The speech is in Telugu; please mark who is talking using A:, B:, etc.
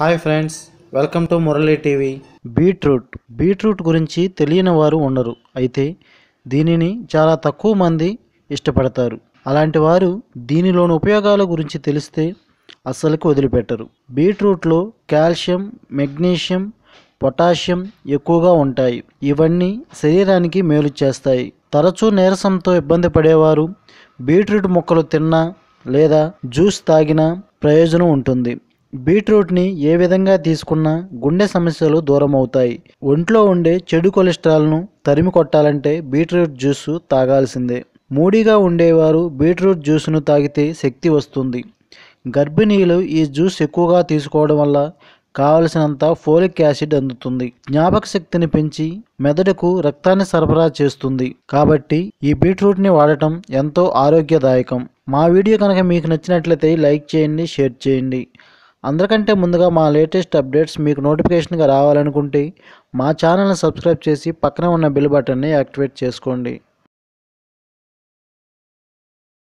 A: hi friends welcome to Murali TV beetroot beetroot గురించి తెలియని వారు ఉండరు అయితే దీనిని చాలా తక్కువ మంది ఇష్టపడతారు అలాంటి వారు దీనిలోని ఉపయోగాల గురించి తెలిస్తే అస్సలకి వదిలిపెట్టరు బీట్రూట్లో కాల్షియం మెగ్నీషియం పొటాషియం ఎక్కువగా ఉంటాయి ఇవన్నీ శరీరానికి మేలు చేస్తాయి తరచూ నీరసంతో ఇబ్బంది పడేవారు బీట్రూట్ ముక్కలు తిన్నా లేదా జ్యూస్ తాగినా ప్రయోజనం ఉంటుంది బీట్రూట్ని ఏ విధంగా తీసుకున్నా గుండె సమస్యలు దూరం అవుతాయి ఒంట్లో ఉండే చెడు కొలెస్ట్రాల్ను తరిమి కొట్టాలంటే బీట్రూట్ జ్యూస్ తాగాల్సిందే మూడిగా ఉండేవారు బీట్రూట్ జ్యూస్ను తాగితే శక్తి వస్తుంది గర్భిణీలు ఈ జ్యూస్ ఎక్కువగా తీసుకోవడం వల్ల కావలసినంత ఫోలిక్ యాసిడ్ అందుతుంది జ్ఞాపక శక్తిని పెంచి మెదడుకు రక్తాన్ని సరఫరా చేస్తుంది కాబట్టి ఈ బీట్రూట్ని వాడటం ఎంతో ఆరోగ్యదాయకం మా వీడియో కనుక మీకు నచ్చినట్లయితే లైక్ చేయండి షేర్ చేయండి అందరికంటే ముందుగా మా లేటెస్ట్ అప్డేట్స్ మీకు నోటిఫికేషన్గా రావాలనుకుంటే మా ఛానల్ని సబ్స్క్రైబ్ చేసి పక్కన ఉన్న బెల్ బటన్ని యాక్టివేట్ చేసుకోండి